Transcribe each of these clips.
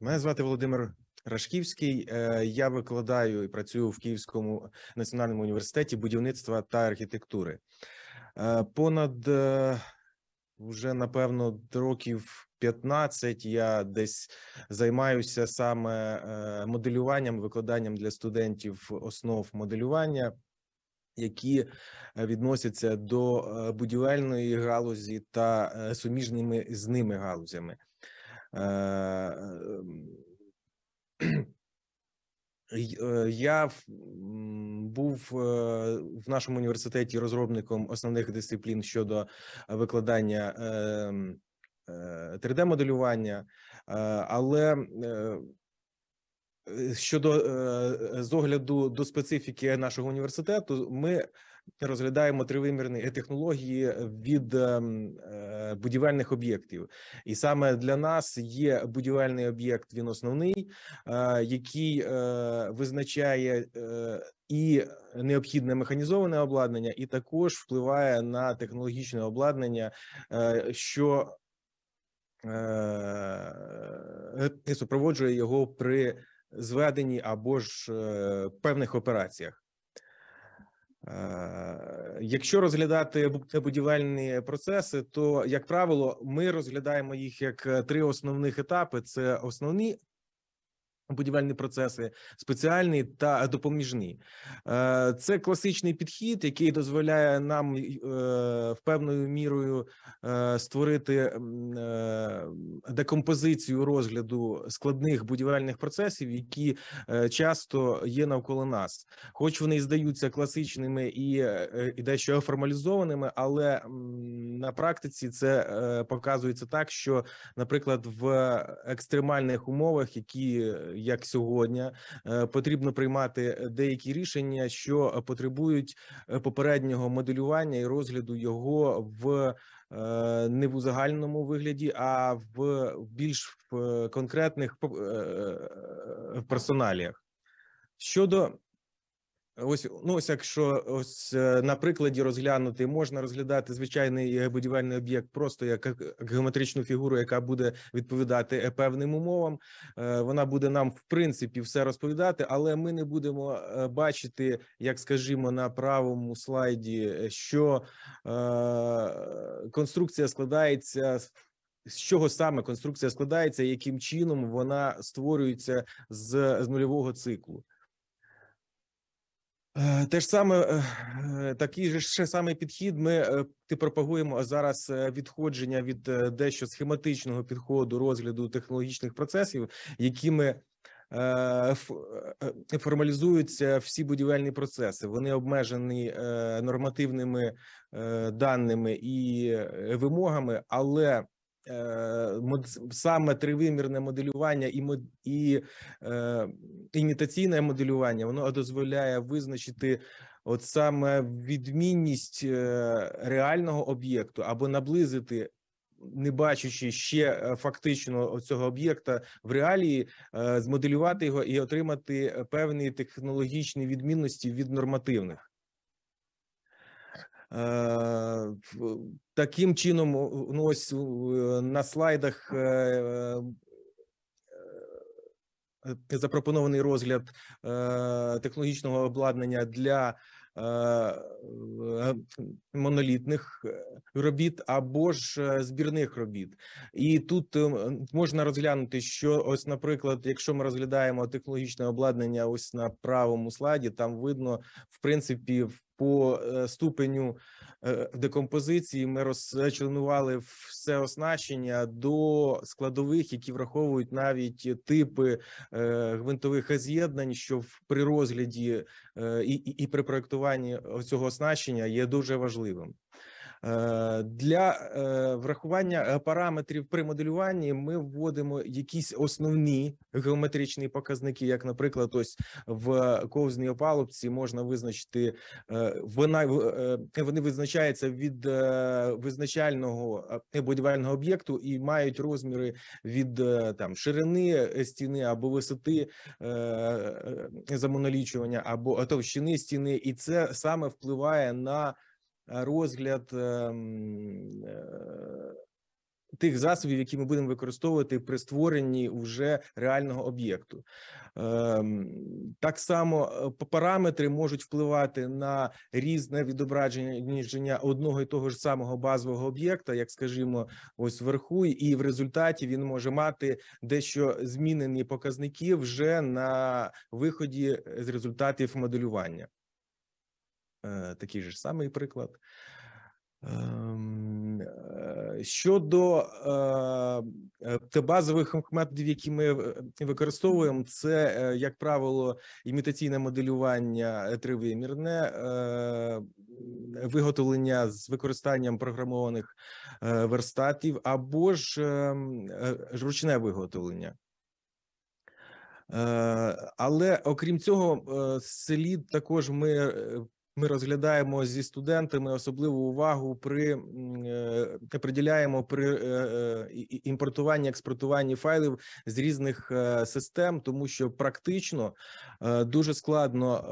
Мене звати Володимир Рашківський. Е, я викладаю і працюю в Київському національному університеті будівництва та архітектури. Е, понад е, вже напевно років 15 я десь займаюся саме моделюванням, викладанням для студентів основ моделювання. Які відносяться до будівельної галузі та суміжними з ними галузями, Е, е, ем, я був е, в нашому університеті розробником основних дисциплін щодо викладання 3D-моделювання, ем, але щодо з огляду до специфіки нашого університету, ми розглядаємо тривимірні е, технології е, від ем, е, будівельних об'єктів, і саме для нас є будівельний об'єкт. Він основний, який визначає і необхідне механізоване обладнання, і також впливає на технологічне обладнання, що супроводжує його при зведенні або ж певних операціях. Е, якщо розглядати будівельні процеси, то як правило, ми розглядаємо їх як е, три основних етапи: це основні Будівельні процеси спеціальні та допоміжні, е, це класичний підхід, який дозволяє нам е, в певною мірою е, створити декомпозицію розгляду складних будівельних процесів, які часто є навколо нас, хоч вони здаються класичними і дещо формалізованими, але на практиці це показується так, що, наприклад, в екстремальних умовах, які як сьогодні, е, потрібно приймати деякі рішення, що потребують е, попереднього моделювання і розгляду його в е, не в узагальному вигляді, а в більш конкретних персоналіях щодо Ось ну ось якщо ось е, на прикладі розглянути, можна розглядати звичайний е, будівельний об'єкт просто як геометричну фігуру, яка буде відповідати е, певним умовам. Вона буде нам в принципі все розповідати, але ми не будемо бачити, як скажімо, на правому слайді, що конструкція складається з чого саме конструкція складається, яким чином вона створюється з, з нульового циклу. Е, те ж саме е, е, такий же ще саме підхід. Ми ти пропагуємо зараз відходження від дещо схематичного підходу розгляду технологічних процесів, якими формалізуються всі будівельні процеси. Вони обмежені нормативними даними і вимогами, але Е, саме тривимірне моделювання і і е, імітаційне моделювання воно дозволяє визначити от саме відмінність е, реального об'єкту або наблизити. Не бачачи ще е, фактично цього об'єкта в реалії, змоделювати його і отримати певні технологічні відмінності від нормативних. Э, таким чином, ну ось э, на слайдах э, запропонований розгляд технологічного обладнання для е, е, монолітних е, робіт або ж збірних робіт, і тут ем, можна розглянути, що ось, наприклад, якщо ми розглядаємо технологічне обладнання, ось на правому слайді, там видно в принципі в по е, ступеню е, декомпозиції ми розчленували все оснащення до складових, які враховують навіть типи е, гвинтових з'єднань, що при розгляді і, при проектуванні цього оснащення є дуже важливим. Е, для е, врахування е, параметрів при моделюванні ми вводимо якісь основні геометричні показники, як, наприклад, ось в ковзній опалубці можна визначити вона вони визначаються від визначального будівельного об'єкту і мають розміри від там ширини стіни або висоти замонолічування або товщини стіни, і це саме впливає на Е, розгляд ем, е, тих засобів, які ми будемо використовувати при створенні вже реального об'єкту. Ем, так само е, параметри можуть впливати на різне відображення одного і того ж самого базового об'єкта, як скажімо, ось вверху, і в результаті він може мати дещо змінені показники вже на виході з результатів моделювання. Э, такий же самий приклад. Э, щодо э, базових методів, які ми е, використовуємо, це е, як правило імітаційне моделювання е, тривимірне, виготовлення з використанням програмованих верстатів або ж ем, ручне виготовлення. Але окрім цього, слід також ми ми розглядаємо зі студентами особливу увагу при та е, приділяємо при е, е, імпортуванні експортуванні файлів з різних систем, тому що практично дуже складно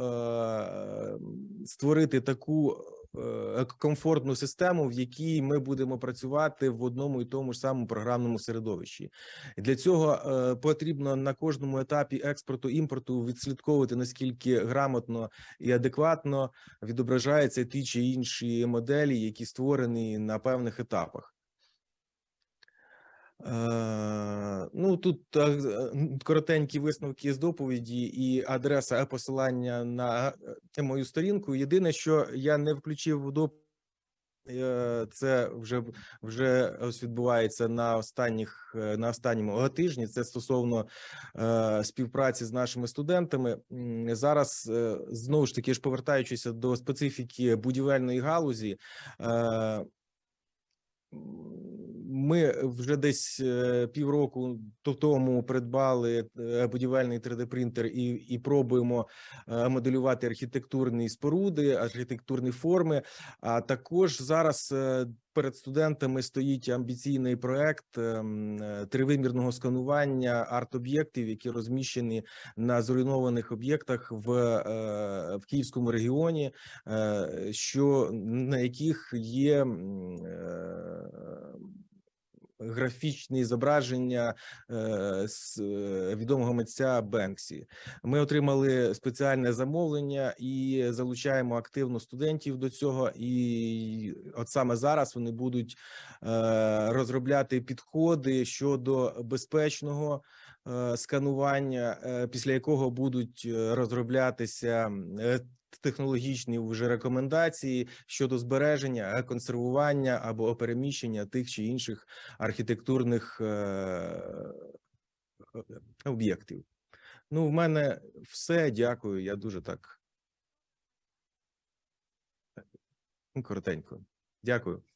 створити таку. Е, комфортну систему, в якій ми будемо працювати в одному і тому ж самому програмному середовищі. Для цього е, потрібно на кожному етапі експорту імпорту відслідковувати наскільки грамотно і адекватно відображаються ті чи інші моделі, які створені на певних етапах. Е, ну тут е, коротенькі висновки з доповіді і адреса е, посилання на мою сторінку. Єдине, що я не включив до це вже вже відбувається на останніх на останньому тижні. Це стосовно е, співпраці з нашими студентами. Зараз е, знову ж таки ж повертаючися до специфіки будівельної галузі. Е, ми вже десь е, півроку тому придбали е, будівельний 3D-принтер і і пробуємо е, моделювати архітектурні споруди, архітектурні форми. А також зараз перед студентами стоїть амбіційний проект ем, тривимірного сканування арт-об'єктів, які розміщені на зруйнованих об'єктах в в Київському регіоні, що на яких є графічні зображення е, з е, відомого митця Бенксі. Ми отримали спеціальне замовлення і залучаємо активно студентів до цього. І от саме зараз вони будуть е, розробляти підходи щодо безпечного сканування, після якого будуть розроблятися технологічні вже рекомендації щодо збереження, е, консервування або переміщення тих чи інших архітектурних е, е, об'єктів. Ну, в мене все. Дякую. Я дуже так. Ну, коротенько. Дякую.